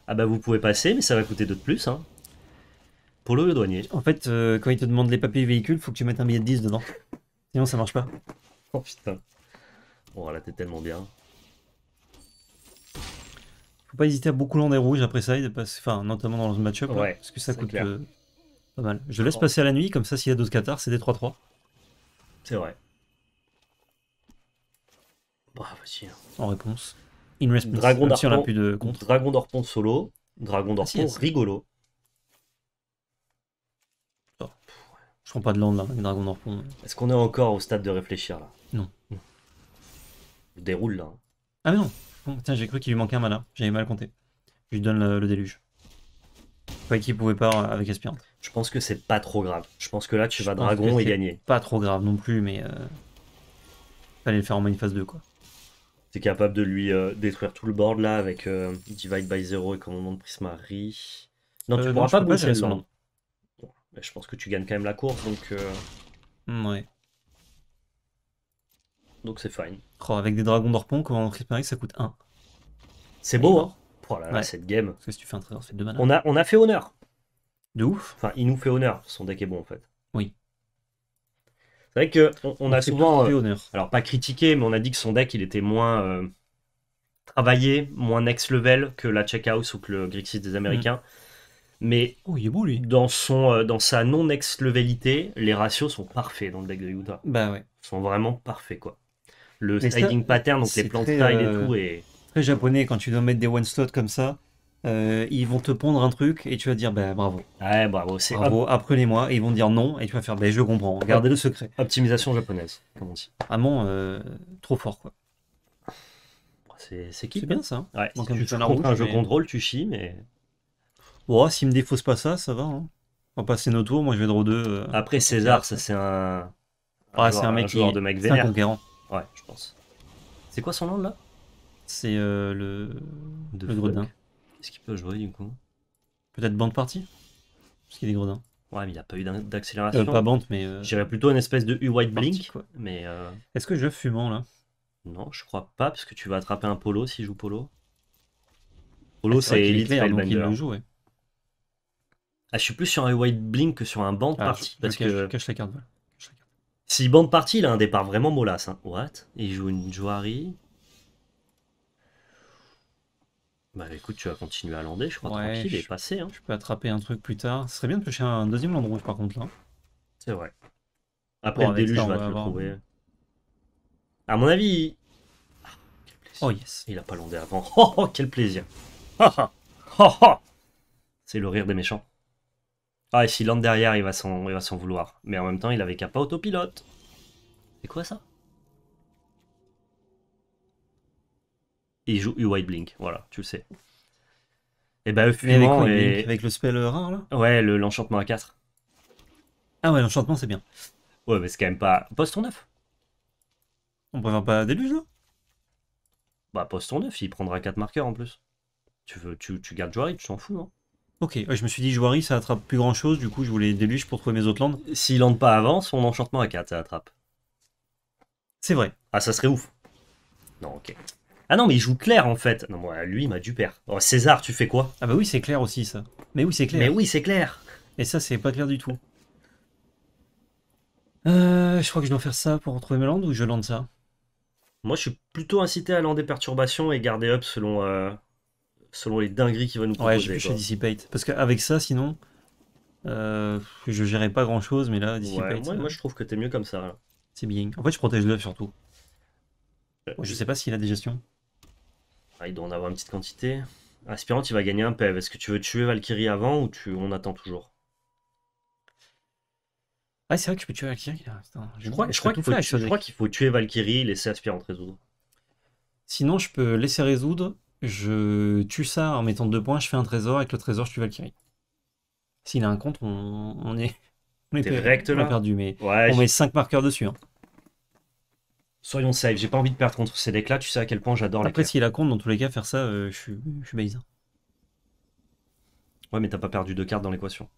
Ah bah vous pouvez passer, mais ça va coûter deux de plus. Hein. Pour le douanier. En fait, euh, quand il te demande les papiers du véhicule, faut que tu mettes un billet de 10 dedans. Sinon ça marche pas. Oh putain. Oh là t'es tellement bien. Faut pas hésiter à beaucoup des rouge après ça, enfin notamment dans le match-up, hein, parce que ça coûte euh, pas mal. Je laisse oh. passer à la nuit, comme ça s'il y a d'autres Qatar c'est des 3-3. C'est vrai. Bah, vas hein. En réponse. In response. Dragon plus de contre. Dragon solo. Dragon Dorpont rigolo. Oh, je prends pas de land là, Dragon Dorpont. Est-ce qu'on est encore au stade de réfléchir là Non. déroule là. Hein. Ah mais non. tiens, j'ai cru qu'il lui manquait un mana. J'avais mal compté. Je lui donne le, déluge. Pas qu'il pouvait pas euh, avec Aspirant. Je pense que c'est pas trop grave. Je pense que là tu vas dragon et gagner. Pas trop grave non plus, mais euh... fallait le faire en main phase 2 quoi. T'es capable de lui euh, détruire tout le board là avec euh, Divide by Zero et commandement de Prismari. Non, tu euh, pourras pas bouger le je pense que tu gagnes quand même la course donc. Mm, ouais. Donc c'est fine. Oh, avec des dragons d'orpon, commandement de Prismari ça coûte 1. C'est beau, hein oh cette game. tu fais un on a, on a fait honneur. De ouf. Enfin, il nous fait honneur. Son deck est bon en fait. Oui. C'est vrai qu'on on, a souvent. Euh, honneur alors, pas critiqué, mais on a dit que son deck, il était moins euh, travaillé, moins next level que la Check House ou que le Grixis des mm. Américains. Mais oh, Dans, son, euh, dans sa non-next levelité, les ratios sont parfaits dans le deck de Utah. Bah ouais. Ils sont vraiment parfaits, quoi. Le sliding pattern, donc les plans et tout. Et... Très japonais quand tu dois mettre des one-slot comme ça. Euh, ils vont te pondre un truc et tu vas dire ben bravo. Ouais, bravo, c'est bravo, apprenez-moi. Et ils vont dire non et tu vas faire ben je comprends, gardez le secret. Optimisation japonaise, comme on dit. Vraiment ah euh, trop fort quoi. C'est, qui C'est bien ça. Hein. Ouais, si tu un jeu contrôle, tu chies, mais. Ouais oh, s'il me défausse pas ça, ça va. Hein. On va passer nos tours, moi je vais de 2. Euh, Après César, ça c'est un. Ah, c'est un mec qui... de un conquérant. Ouais, je pense. C'est quoi son nom là C'est le. le gredin. Qu'est-ce qu'il peut jouer du coup Peut-être bande partie Parce qu'il est gredin. Ouais, mais il n'a pas eu euh, d'accélération. pas bande, mais. Euh, J'irais plutôt une espèce de U-White Blink. Mais. Euh, Est-ce que je fumant là Non, je crois pas, parce que tu vas attraper un polo s'il joue polo. Ah, polo, c'est Elite il le joue, Ah, je suis plus sur un U-White Blink que sur un bande ah, partie. parce que... je cache la carte, Si Si bande partie, il a un départ vraiment mollasse. Hein. What Il joue une joari. Bah écoute, tu vas continuer à lander, je crois, tranquille, je, et passer. Hein. Je peux attraper un truc plus tard. Ce serait bien de pêcher un deuxième land rouge par contre là. C'est vrai. Après le déluge, on te le trouver. À mon avis. oh yes. Il a pas landé avant. <laughs> Oh, oh, quel plaisir. C'est le rire des méchants. Ah et s'il lande derrière, il va s'en vouloir. Mais en même temps, il avait qu'à pas autopilote. C'est quoi ça il joue White Blink. Voilà, tu le sais. Et bah, Fumant. Avec, avec le spell rare, là Ouais, l'enchantement à 4. Ah ouais, l'enchantement, c'est bien. Ouais, mais c'est quand même pas. Poste ton 9. On préfère pas Déluge, là Bah, poste ton 9, il prendra 4 marqueurs en plus. Tu, veux, tu, gardes Joari, tu t'en fous, non hein. Ok, je me suis dit, Joari, ça attrape plus grand chose, du coup, je voulais Déluge pour trouver mes autres landes. S'il lande pas avant, son enchantement à 4, ça attrape. C'est vrai. Ah, ça serait ouf. Non, ok. Ah non, mais il joue clair en fait. Non, moi, lui, il m'a du père. Oh, César, tu fais quoi Ah bah oui, c'est clair aussi ça. Mais oui, c'est clair. Mais oui, c'est clair. Et ça, c'est pas clair du tout. Euh, je crois que je dois faire ça pour retrouver lande ou je lande ça Moi, je suis plutôt incité à lander Perturbation et garder up selon, euh, selon les dingueries qui va nous proposer. Ouais, je Dissipate. Parce qu'avec ça, sinon, euh, je gérais pas grand chose, mais là, Dissipate. moi, je trouve que t'es mieux comme ça. C'est bien. En fait, je protège l'œuf surtout. Je sais pas s'il a des gestions. Ah, il doit en avoir une petite quantité. Aspirante, il va gagner un PEV. Est-ce que tu veux tuer Valkyrie avant ou tu... on attend toujours Ah, c'est vrai que je peux tuer Valkyrie. je, crois, qu'il faut, tuer Valkyrie, laisser Aspirante résoudre. Sinon, je peux laisser résoudre. Je tue ça en mettant deux points, je fais un trésor, avec le trésor, je tue Valkyrie. S'il a un compte, on, est. On est, perdu, mais on met 5 marqueurs dessus. Hein soyons safe. J'ai pas envie de perdre contre ces decks-là. Tu sais à quel point j'adore la Après, s'il a compte, dans tous les cas, faire ça, euh, je suis, je baiser. Ouais, mais t'as pas perdu deux cartes dans l'équation.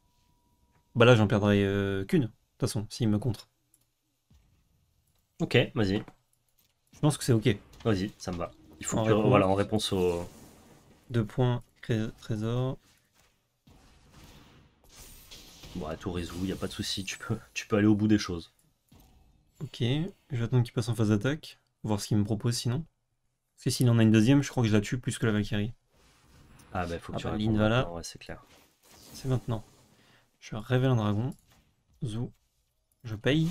Bah là, j'en perdrai euh, qu'une. De toute façon, s'il me contre. Ok, vas-y. Je pense que c'est ok. Vas-y, ça me va. Il faut que, voilà, en réponse au. Deux points, trésor. Bon, tout résout, il a pas de souci. Tu peux, tu peux aller au bout des choses. Ok, je vais attendre qu'il passe en phase d'attaque, voir ce qu'il me propose sinon. Parce que s'il en a une deuxième, je crois que je la tue plus que la Valkyrie. Ah bah faut que ah tu bah, l'invala. c'est clair. C'est maintenant. Je révèle un dragon. Zou. Je paye.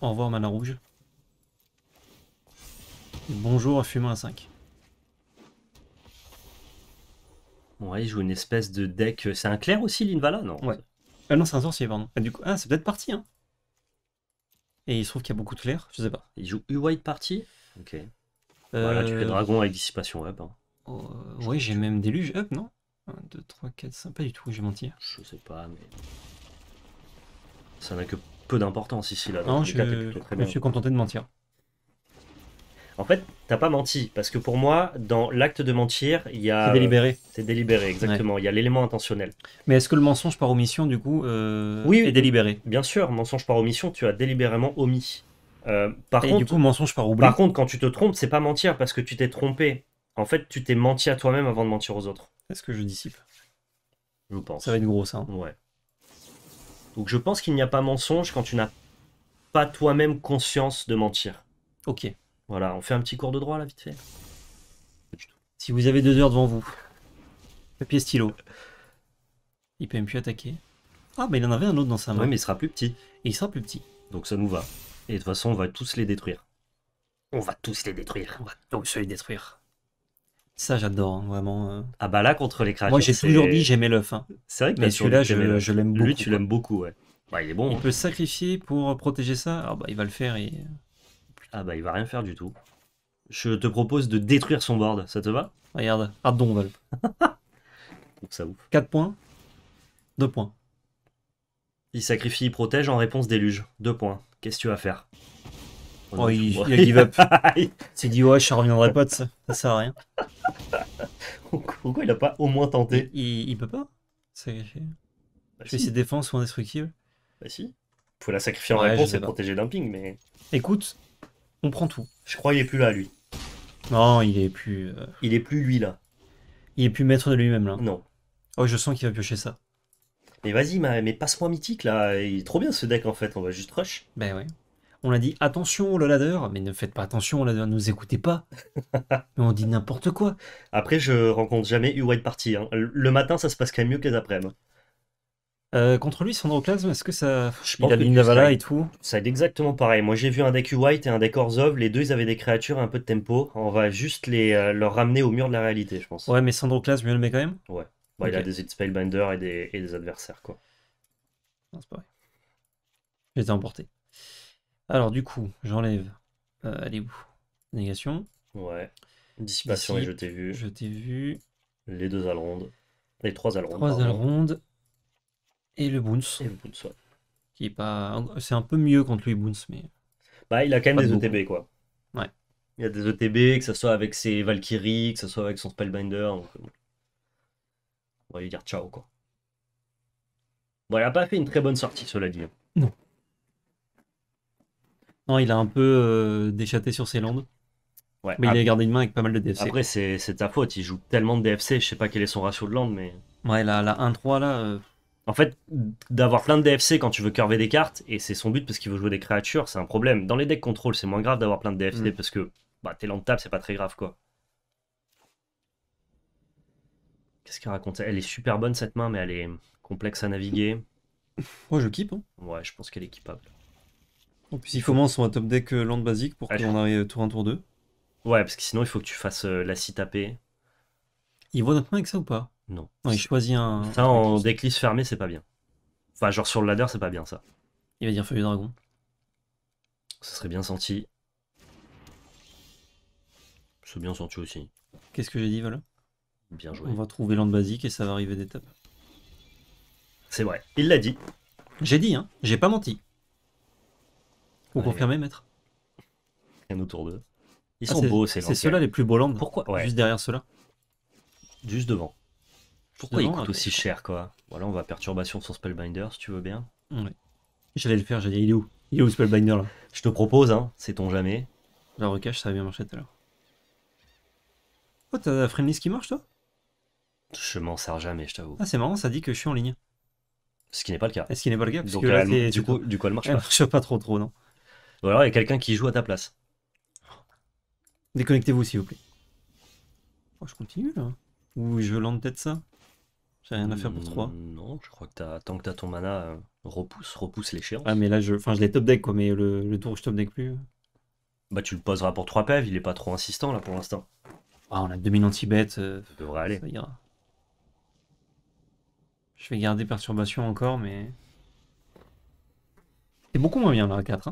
Au revoir mana rouge. bonjour à Fumant à 5. Ouais, il joue une espèce de deck. Euh, c'est un clair aussi, l'Invala, non Ouais. Ah non, c'est un sorcier, pardon. Ah, du coup... ah c'est peut-être parti, hein. Et il se trouve qu'il y a beaucoup de flair, je sais pas. Il joue U-White Party. Ok. Euh, voilà, tu fais dragon avec dissipation hein. euh, Oui, j'ai même déluge up, non 1, 2, 3, 4, 5, pas du tout, j'ai menti. Je sais pas, mais. Ça n'a que peu d'importance ici, là. Non, je, je suis contenté de mentir. En fait, t'as pas menti, parce que pour moi, dans l'acte de mentir, il y a. C'est délibéré. Euh, c'est délibéré, exactement. Il y a l'élément intentionnel. Mais est-ce que le mensonge par omission, du coup, euh, est délibéré Bien sûr, mensonge par omission, tu as délibérément omis. Euh, par contre, du coup, mensonge par oubli. Par contre, quand tu te trompes, c'est pas mentir, parce que tu t'es trompé. En fait, tu t'es menti à toi-même avant de mentir aux autres. Est-ce que je dissipe Je pense. Ça va être gros, ça. Hein. Ouais. Donc, je pense qu'il n'y a pas mensonge quand tu n'as pas toi-même conscience de mentir. Ok. Voilà, on fait un petit cours de droit là, vite fait. Si vous avez deux heures devant vous, papier stylo. Il peut même plus attaquer. Ah, mais il en avait un autre dans sa main. Ouais, mais il sera plus petit. il sera plus petit. Donc ça nous va. Et de toute façon, on va tous les détruire. On va tous les détruire. On va tous les détruire. Ça, j'adore, hein, vraiment. Euh. Ah bah là, contre les créatures. Moi, j'ai toujours dit j'aimais l'œuf. Hein. C'est vrai que celui-là, je, l'aime beaucoup. Lui, tu l'aimes beaucoup, ouais. Bah, il est bon. Il hein. peut sacrifier pour protéger ça. Alors, ah, bah, il va le faire et ah bah il va rien faire du tout. Je te propose de détruire son board, ça te va Regarde, pardon Valve. <laughs> ça ouf. 4 points, 2 points. Il sacrifie, il protège en réponse déluge. 2 points. Qu'est-ce que tu vas faire Oh, il, give up. <laughs> il s'est dit, ouais, je reviendrai pas de ça. Ça sert à rien. Pourquoi il a pas au moins tenté il, peut pas sacrifier. Bah, si. ses défenses sont indestructibles. Bah si. Faut la sacrifier en réponse et protéger d'un ping, mais. Écoute, on prend tout. Je crois plus là, lui. Non, il est plus. Euh, il est plus lui là. il est plus maître de lui-même là. Non. Oh, je sens qu'il va piocher ça. Mais vas-y, mais passe-moi mythique là. Il est trop bien ce deck en fait. On va juste rush. Ben ouais. On l'a dit, attention le ladder, mais ne faites pas attention au ladder, ne nous écoutez pas. <laughs> on dit n'importe quoi. Après, je rencontre jamais U-White Party. Hein. Le matin, ça se passe quand même mieux que les après-midi. Euh, contre lui, Sandroclasme, est-ce que ça. Je il a l'Inavala et tout. Ça est exactement pareil. Moi, j'ai vu un deck White et un deck Orzhov. Les deux, ils avaient des créatures, un peu de tempo. On va juste les, euh, leur ramener au mur de la réalité, je pense. Ouais, mais Sandroclasme mieux le met quand même Ouais. Bah, il a des Spellbinder et des, et des adversaires, quoi. c'est pareil. Je les ai Alors, du coup, j'enlève. Euh, Allez-vous. où Négation. Ouais. Dissipation et je t'ai vu. Je t'ai vu. Les deux Alrondes. Les trois Les Trois Alrondes. Et le Boons. Qui est pas... C'est un peu mieux contre lui, Boons, mais... Bah, il a quand même des ETB, e quoi. Ouais. Il a des ETB, que ce soit avec ses Valkyries, que ce soit avec son Spellbinder. Euh, On va lui dire ciao, quoi. Bon, il a pas fait une très bonne sortie, cela dit. Non. Non, il a un peu euh, déchaté sur ses landes. Ouais, mais il a gardé une main avec pas mal de DFC. Après, c'est ta faute. Il joue tellement de DFC. Je sais pas quel est son ratio de land, mais. Ouais, la, la 1-3, là. En fait, d'avoir plein de DFC quand tu veux curver des cartes, et c'est son but parce qu'il veut jouer des créatures, c'est un problème. Dans les decks contrôle, c'est moins grave d'avoir plein de DFC mm. parce que bah, t'es lent c'est pas très grave quoi. Qu'est-ce qu'elle raconte Elle est super bonne cette main, mais elle est complexe à naviguer. <laughs> Moi je kipe. Hein. Ouais, je pense qu'elle est kippable. En plus, il faut moins son top deck euh, land basique pour qu'on arrive euh, tour 1, tour 2. Ouais, parce que sinon il faut que tu fasses euh, la si taper. Il voit notre main avec ça ou pas non. il choisit un. Ça, en déclisse fermé, c'est pas bien. Enfin, genre sur le ladder, c'est pas bien ça. Il va dire feu de dragon. Ça serait bien senti. C'est bien senti aussi. Qu'est-ce que j'ai dit, voilà Bien joué. On va trouver l'ande basique et ça va arriver d'étape. C'est vrai, il l'a dit. J'ai dit, hein, j'ai pas menti. Vous confirmer, confirmez, maître Un autour d'eux. Ils ah, sont beaux, ces C'est ceux-là les plus beaux landes. Pourquoi Juste derrière ceux-là Juste devant. Pourquoi il coûte aussi cher, quoi Voilà, on va perturbation sur Spellbinder, si tu veux bien. J'allais le faire, j'allais il est où Il est où Spellbinder, là Je te propose, hein, C'est ton jamais. La recache, ça a bien marché tout à l'heure. Oh, t'as la Friendlist qui marche, toi Je m'en sers jamais, je t'avoue. Ah, c'est marrant, ça dit que je suis en ligne. Ce qui n'est pas le cas. Est-ce qui n'est pas le cas parce que euh, du, coup, du coup, elle marche elle pas. marche pas trop, trop, non. Ou alors, il y a quelqu'un qui joue à ta place. Déconnectez-vous, s'il vous plaît. Oh, je continue, là Ou je lance peut-être ça j'ai rien à faire pour 3. Mm, non, je crois que as, tant que t'as ton mana, euh, repousse, repousse l'échéance. Ah, mais là, je, enfin, je l'ai top deck, quoi, mais le, tour où je top deck plus. Euh. Bah, tu le poseras pour 3 pèves, il est pas trop insistant, là, pour l'instant. Ah, on a 2000 anti-bêtes. Euh, ça devrait aller. Je vais garder perturbation encore, mais. C'est beaucoup moins bien, là, à 4.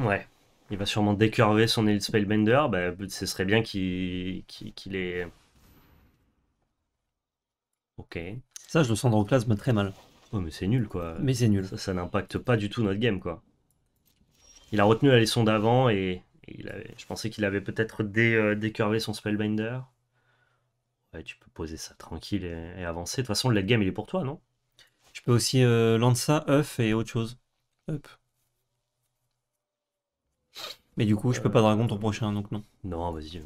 ouais. Il va sûrement décurver son Elite Spellbender, bah, ce serait bien qu'il ait ça, je le sens mais très mal. Oh, mais c'est nul quoi. Mais c'est nul. Ça, n'impacte pas du tout notre game quoi. Il a retenu la leçon d'avant et, il je pensais qu'il avait peut-être dé, euh, décurvé son Spellbinder. Ouais, tu peux poser ça tranquille et, avancer. De toute façon, le late game il est pour toi, non je peux aussi euh, lancer ça, œuf et autre chose. Hop. Mais du coup, je peux euh. pas dragon ton prochain, donc non. Non, vas-y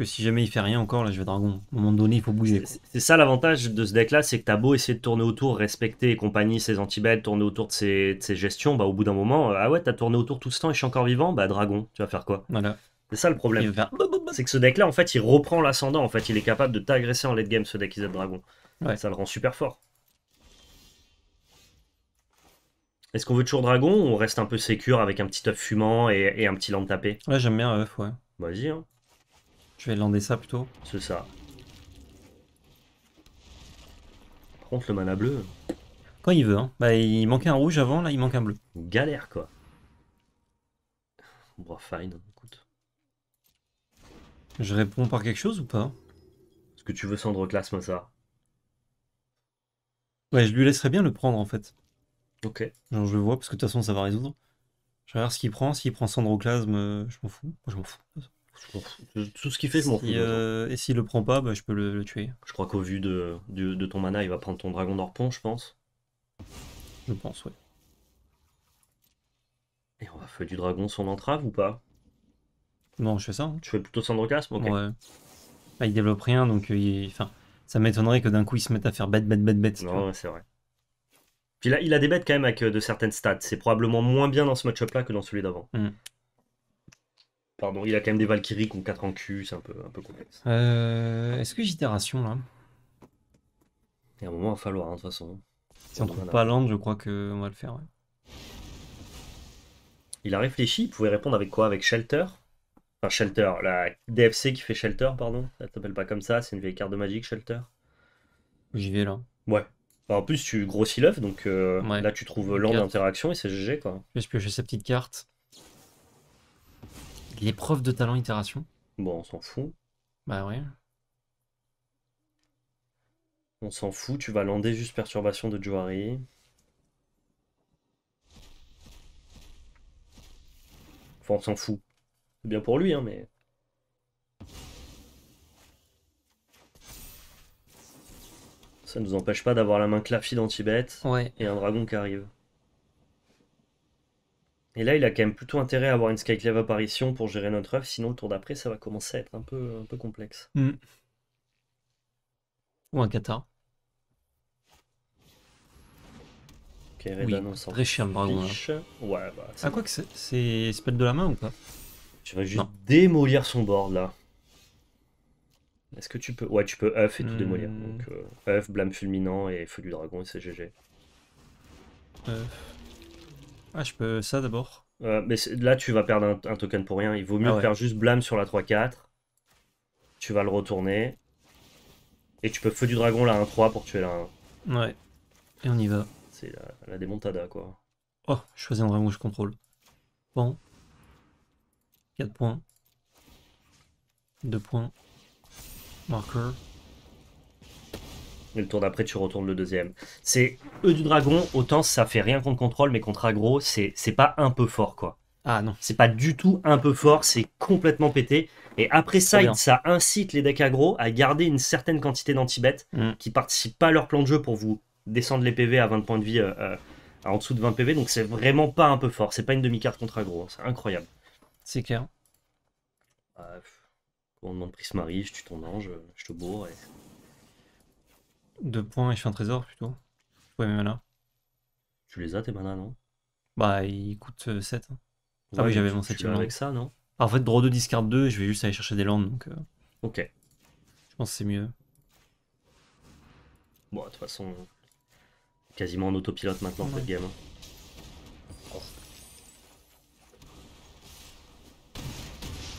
que si jamais il fait rien encore, là je vais dragon. À un moment donné, il faut bouger. C'est ça l'avantage de ce deck-là, c'est que t'as beau essayer de tourner autour, respecter et compagnie ses anti tourner autour de ses, gestions, bah au bout d'un moment, euh, ah ouais, t'as tourné autour tout ce temps et je suis encore vivant, bah dragon, tu vas faire quoi Voilà. C'est ça le problème. C'est que ce deck-là, en fait, il reprend l'ascendant. En fait, il est capable de t'agresser en late game ce deck de Dragon. Ouais. Ça le rend super fort. Est-ce qu'on veut toujours dragon ou on reste un peu sécure avec un petit oeuf fumant et, un petit land tapé Ouais, j'aime bien œuf, euh, ouais. Vas-y, hein. Je vais lander ça plutôt C'est ça. Par contre, le mana bleu. Quand il veut, hein. Bah, il manquait un rouge avant, là, il manque un bleu. Galère, quoi. Bon, bah, fine, écoute. Je réponds par quelque chose ou pas Est-ce que tu veux Sandroclasme à ça Ouais, je lui laisserai bien le prendre en fait. Ok. je le vois parce que de toute façon ça va résoudre. Je regarde ce qu'il prend. S'il prend Sandroclasme, euh, je m'en fous. je m'en fous. Tout ce qu'il fait, je m'en fous. Euh, et s'il le prend pas, bah, je peux le, tuer. Je crois qu'au vu de, ton mana, il va prendre ton dragon d'orpon, je pense. Je pense, oui. Et on va faire du dragon son entrave ou pas Non, je fais ça. Hein. Tu fais plutôt Sandrocasme Ok. Ouais. Bah, il développe rien, donc euh, ça m'étonnerait que d'un coup il se mette à faire bête, bête, bête, bête. Non, c'est vrai. Puis là, il a des bêtes quand même avec euh, de certaines stats. C'est probablement moins bien dans ce match-up là que dans celui d'avant. Mm. Pardon, il a quand même des Valkyries qui ont 4 en cul, c'est un peu, un peu complexe. Euh, est-ce que j'itération là Il y a un moment, il va falloir, hein, de toute façon. Si on, trouve pas l'angle, je crois qu'on va le faire. Ouais. Il a réfléchi, il pouvait répondre avec quoi Avec Shelter Enfin, Shelter, la DFC qui fait Shelter, pardon. Ça t'appelle pas comme ça, c'est une vieille carte de Magic, Shelter. J'y vais là. Ouais. Bah, en plus, tu grossis l'œuf, donc euh, là, tu trouves l'angle d'interaction et c'est GG quoi. Je vais piocher sa petite carte. L'épreuve de talent itération Bon, on s'en fout. Bah ouais. On s'en fout, tu vas lander juste perturbation de Johari. Enfin, on s'en fout. C'est bien pour lui, hein, mais... Ça ne nous empêche pas d'avoir la main clafide anti Tibet et un dragon qui arrive. Et là, il a quand même plutôt intérêt à avoir une Skyclave apparition pour gérer notre œuf, sinon le tour d'après, ça va commencer à être un peu, un peu complexe. Hmm. Ou un Qatar. Ok, Redan, oui, très le dragon. Ouais, bah. Ah, quoi que c'est spell de la main ou pas Tu vas juste démolir son board là. Est-ce que tu peux. Ouais, tu peux œuf et tout hmm. démolir. Donc, œuf, euh, blâme fulminant et feu du dragon, et c'est GG. Ah, je peux ça d'abord. Euh, mais là, tu vas perdre un, token pour rien. Il vaut mieux ah faire juste blâme sur la 3-4. Tu vas le retourner. Et tu peux feu du dragon la 1-3 pour tuer la 1. Hein. Ouais. Et on y va. C'est la, la, démontada, quoi. Oh, je choisis un dragon que je contrôle. Bon. 4 points. 2 points. Marker. Et le tour d'après, tu retournes le deuxième. C'est eux du dragon, autant ça fait rien contre contrôle, mais contre aggro, c'est pas un peu fort, quoi. Ah non. C'est pas du tout un peu fort, c'est complètement pété. Et après ça, ça incite les decks aggro à garder une certaine quantité d'anti-bet mm. qui participent pas à leur plan de jeu pour vous descendre les PV à 20 points de vie, euh, euh, en dessous de 20 PV. Donc c'est vraiment pas un peu fort. C'est pas une demi-carte contre aggro, hein. c'est incroyable. C'est clair. Bah, on demande Prismarie, je tue ton ange, euh, je te bourre. Et... De points et je fais un trésor plutôt. Ouais, mes manas. Tu les as tes manas, non Bah, ils coûtent 7. Euh, ah oui, j'avais mon 7 avec ça, non bah, En fait, draw 2, discard 2, je vais juste aller chercher des landes donc. Euh, ok. Je pense que c'est mieux. Bon, de toute façon, euh, quasiment en autopilote maintenant en cette game. Hein.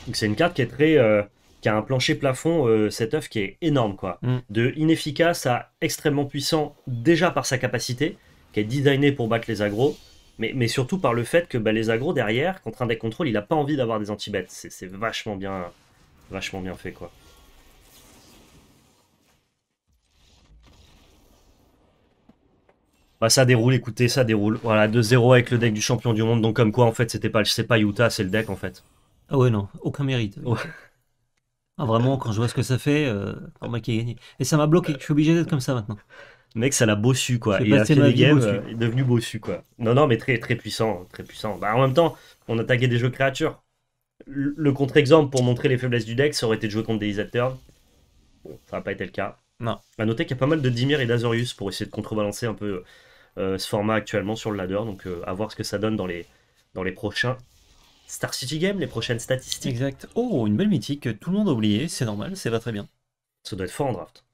Donc c'est une carte qui est très. Euh qui a un plancher plafond, cet euh, cette qui est énorme, quoi. Mm. De inefficace à extrêmement puissant, déjà par sa capacité, qui est designée pour battre les agros, mais, mais surtout par le fait que bah, les agros, derrière, contre un deck contrôle, il n'a pas envie d'avoir des anti-bêtes. C'est vachement bien, vachement bien fait, quoi. Bah, ça déroule, écoutez, ça déroule. Voilà, 2-0 avec le deck du champion du monde. Donc comme quoi, en fait, c'était pas, c'est pas Utah, c'est le deck, en fait. Ah ouais, non, aucun mérite. Ah, vraiment, quand je vois ce que ça fait, euh, gagné. Et ça m'a bloqué, je suis obligé d'être comme ça maintenant. mec, ça l'a bossu, quoi. Euh, il est devenu bossu, quoi. Non, non, mais très, très puissant, très puissant. Bah, en même temps, on attaquait des jeux créatures. Le contre-exemple pour montrer les faiblesses du deck, ça aurait été de jouer contre des Turn. ça n'a pas été le cas. Non. À noter qu'il y a pas mal de Dimir et d'Azorius pour essayer de contrebalancer un peu euh, ce format actuellement sur le ladder. Donc, euh, à voir ce que ça donne dans les, dans les prochains Star City Game, les prochaines statistiques. Exact. Oh, une belle mythique tout le monde a oublié, c'est normal, c'est va très bien. Ça doit être fort en draft.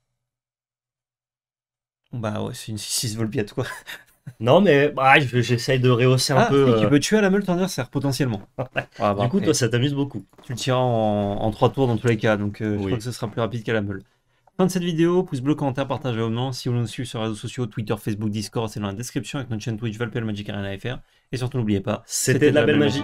Bah ouais, c'est une 6 Volpiette quoi. <laughs> Non, mais bah, j'essaye de rehausser un ah, peu. tu euh, peux tuer à la meule ton potentiellement. <laughs> Ah, bah, du coup, toi, ça t'amuse beaucoup. Tu le tireras en, en, 3 tours dans tous les cas, donc euh, je crois que ce sera plus rapide qu'à la meule. Fin de cette vidéo, pouce bleu, commentaire, partagez au moment. Si vous nous suivez sur les réseaux sociaux, Twitter, Facebook, Discord, c'est dans la description avec notre chaîne Twitch Valpel Magic Arena FR. Et surtout, n'oubliez pas, c'était de la, belle magie.